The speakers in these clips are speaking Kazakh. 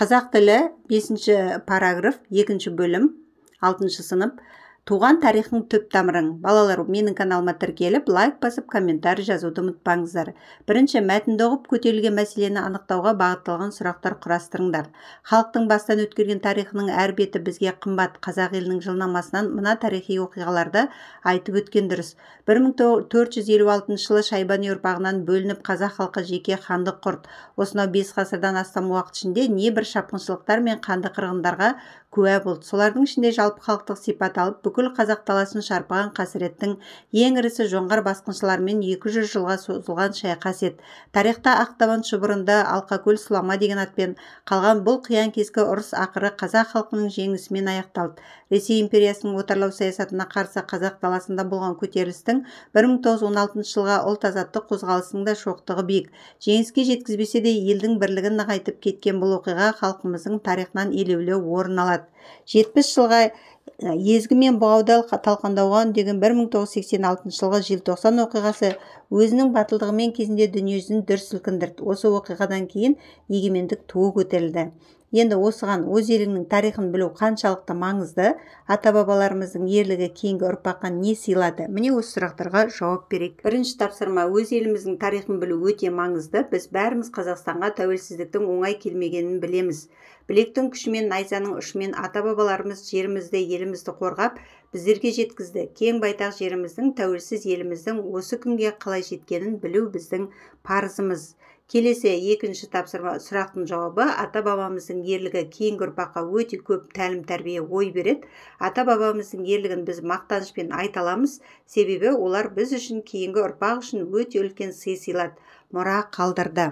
қазақ тілі 5-ші параграф 2-ші бөлім 6-сынып туған тарихың түп тамырың балалар менің каналыма тіркеліп лайк басып комментарий жазуды ұмытпаңыздар бірінші мәтінді ұғып көтерілген мәселені анықтауға бағытталған сұрақтар құрастырыңдар халықтың бастан өткерген тарихының әр беті бізге қымбат қазақ елінің жылнамасынан мына тарихи оқиғаларды айтып өткен дұрыс алтыншы жылы шайбани ұрпағынан бөлініп қазақ халқы жеке хандық құрды осынау бес ғасырдан астам уақыт ішінде небір шапқыншылықтар мен қанды қырғындарға куә болды солардың ішінде жалпы халықтық сипат алып бүкіл қазақ даласын шарпыған қасіреттің ең ірісі жоңғар басқыншыларымен 200 жылға созылған шайқас еді тарихта ақтабан шұбырынды алқакөл сұлама деген атпен қалған бұл қиян кескі ұрыс ақыры қазақ халқының жеңісімен аяқталды ресей империясының отарлау саясатына қарсы қазақ даласында болған көтерілістің 1916 жылғы ұлт азаттық қозғалысының да шоқтығы биік жеңіске жеткізбесе де елдің бірлігін нығайтып кеткен бұл оқиға халқымыздың тарихынан елеулі орын алады жетпіс жылға езгі мен бұғаудал талқандауға үндеген 1986 жылғы желтоқсан оқиғасы өзінің батылдығымен кезінде дүниежүзін дүр сілкіндірді осы оқиғадан кейін егемендік туы көтерілді енді осыған өз еліңнің тарихын білу қаншалықты маңызды ата бабаларымыздың ерлігі кейінгі ұрпаққа не сыйлады міне осы сұрақтарға жауап берейік бірінші тапсырма өз еліміздің тарихын білу өте маңызды біз бәріміз қазақстанға тәуелсіздіктің оңай келмегенін білеміз білектің күшімен найзаның ұшымен ата бабаларымыз жерімізді елімізді қорғап біздерге жеткізді кең байтақ жеріміздің тәуелсіз еліміздің осы күнге қалай жеткенін білу біздің парызымыз келесі екінші тапсырма сұрақтың жауабы ата бабамыздың ерлігі кейінгі ұрпаққа өте көп тәлім тәрбие ой береді ата бабамыздың ерлігін біз мақтанышпен айта аламыз себебі олар біз үшін кейінгі ұрпақ үшін өте үлкен сый сыйлады мұра қалдырды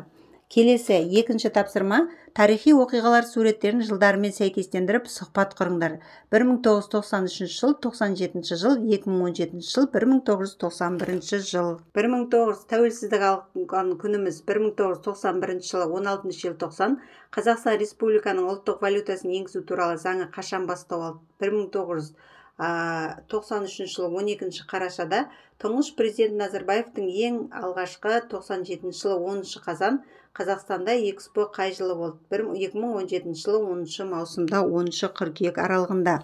келесі екінші тапсырма тарихи оқиғалар суреттерін жылдарымен сәйкестендіріп сұхбат құрыңдар 1993 жыл 97 жыл 2017 жыл 1991 жыл 1900 тәуелсіздік алған күніміз 1991 жылы 16 жыл 90 қазақстан республиканың ұлттық валютасын енгізу туралы заңы қашан бастау алды 1900 тоқсан үшінші жылы он екінші қарашада тұңғыш президент назарбаевтың ең алғашқы 97 жылы оныншы қазан қазақстанда экспо қай жылы болды 2017 жылы 10 маусымда 10 қыркүйек аралығында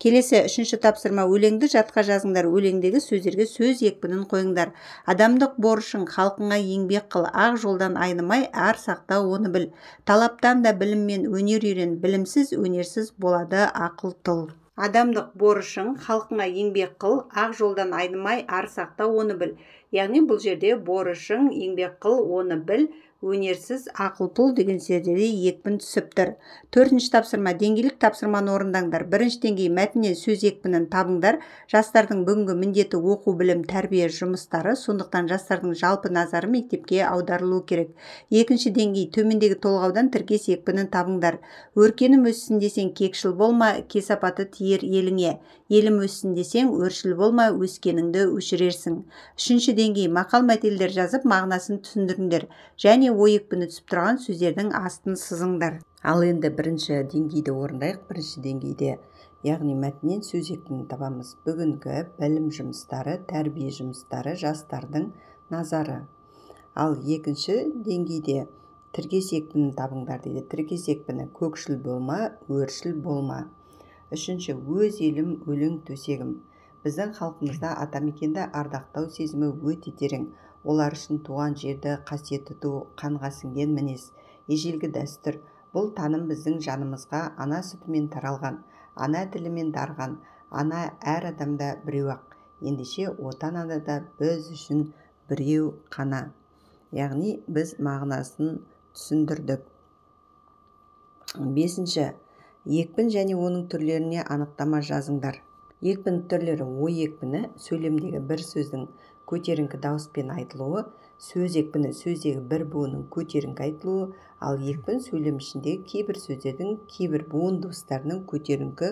келесі үшінші тапсырма өлеңді жатқа жазыңдар өлеңдегі сөздерге сөз екпінін қойыңдар адамдық борышың халқыңа еңбек қыл ақ жолдан айнымай ар сақта оны біл талаптан да мен өнер үйрен білімсіз өнерсіз болады ақыл тұл адамдық борышың халқыңа еңбек қыл ақ жолдан айнымай ар сақта оны біл яғни бұл жерде борышың еңбек қыл оны біл өнерсіз ақыл пұл деген сөздерде екпін түсіп тұр төртінші тапсырма деңгейлік тапсырманы орындаңдар бірінші деңгей мәтіннен сөз екпінін табыңдар жастардың бүгінгі міндеті оқу білім тәрбие жұмыстары сондықтан жастардың жалпы назары мектепке аударылуы керек екінші деңгей төмендегі толғаудан тіркес екпінін табыңдар өркенім өссін десең кекшіл болма кесапаты тиер еліңе елім өссін десең өршіл болма өскеніңді өшірерсің үшінші деңгей мақал мәтелдер жазып мағынасын түсіндіріңдер және ой екпіні түсіп тұрған сөздердің астын сызыңдар ал енді бірінші деңгейді орындайық бірінші деңгейде яғни мәтіннен сөз екпінін табамыз бүгінгі білім жұмыстары тәрбие жұмыстары жастардың назары ал екінші деңгейде тіркес екпінін табыңдар дейді тіркес екпіні көкшіл болма өршіл болма үшінші өз елім өлең төсегім біздің халқымызда атамекенді ардақтау сезімі өте терең олар үшін туған жерді қасиет тұту қанға сіңген мінез ежелгі дәстүр бұл таным біздің жанымызға ана сүтімен таралған ана тілімен дарған ана әр адамда біреу ақ ендеше отан анада біз үшін біреу қана яғни біз мағынасын түсіндірдік бесінші екпін және оның түрлеріне анықтама жазыңдар екпін түрлері ой екпіні сөйлемдегі бір сөздің көтеріңкі дауыспен айтылуы сөз екпіні сөздегі бір буынның көтеріңкі айтылуы ал екпін сөйлем ішіндегі кейбір сөздердің кейбір буын дыбыстарының көтеріңкі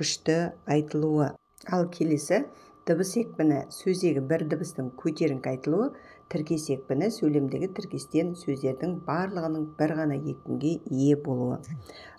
күшті айтылуы ал келесі дыбыс екпіні сөздегі бір дыбыстың көтеріңкі айтылуы тіркес екпіні сөйлемдегі тіркестен сөздердің барлығының бір ғана екпінге ие болуы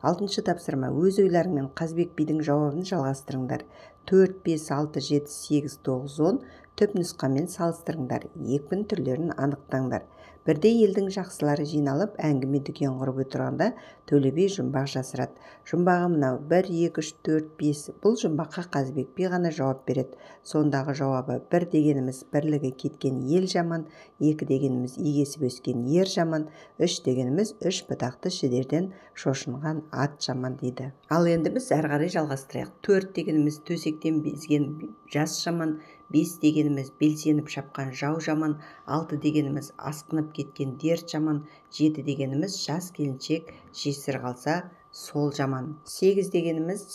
алтыншы тапсырма өз ойларыңмен қазбек бидің жауабын жалғастырыңдар төрт бес алты жеті сегіз тоғыз он түпнұсқамен салыстырыңдар екпін түрлерін анықтаңдар бірде елдің жақсылары жиналып әңгіме дүкен құрып отырғанда төле би жұмбақ жасырады жұмбағы мынау бір екі үш төрт бес бұл жұмбаққа қазыбек би ғана жауап береді сондағы жауабы бір дегеніміз бірлігі кеткен ел жаман екі дегеніміз егесіп өскен ер жаман үш дегеніміз үш бұтақты шідерден шошынған ат жаман дейді ал енді біз әрі қарай жалғастырайық төрт дегеніміз төсектен безген жас жаман бес дегеніміз белсеніп шапқан жау жаман алты дегеніміз асқынып кеткен дерт жаман жеті дегеніміз жас келіншек жесір қалса сол жаман сегіз дегеніміз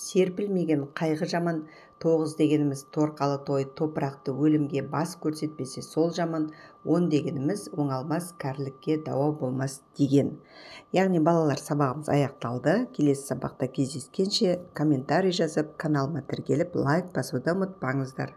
серпілмеген қайғы жаман тоғыз дегеніміз торқалы той топырақты өлімге бас көрсетпесе сол жаман он дегеніміз оңалмас кәрілікке дауа болмас деген яғни балалар сабағымыз аяқталды келесі сабақта кездескенше комментарий жазып каналыма тіркеліп лайк басуды ұмытпаңыздар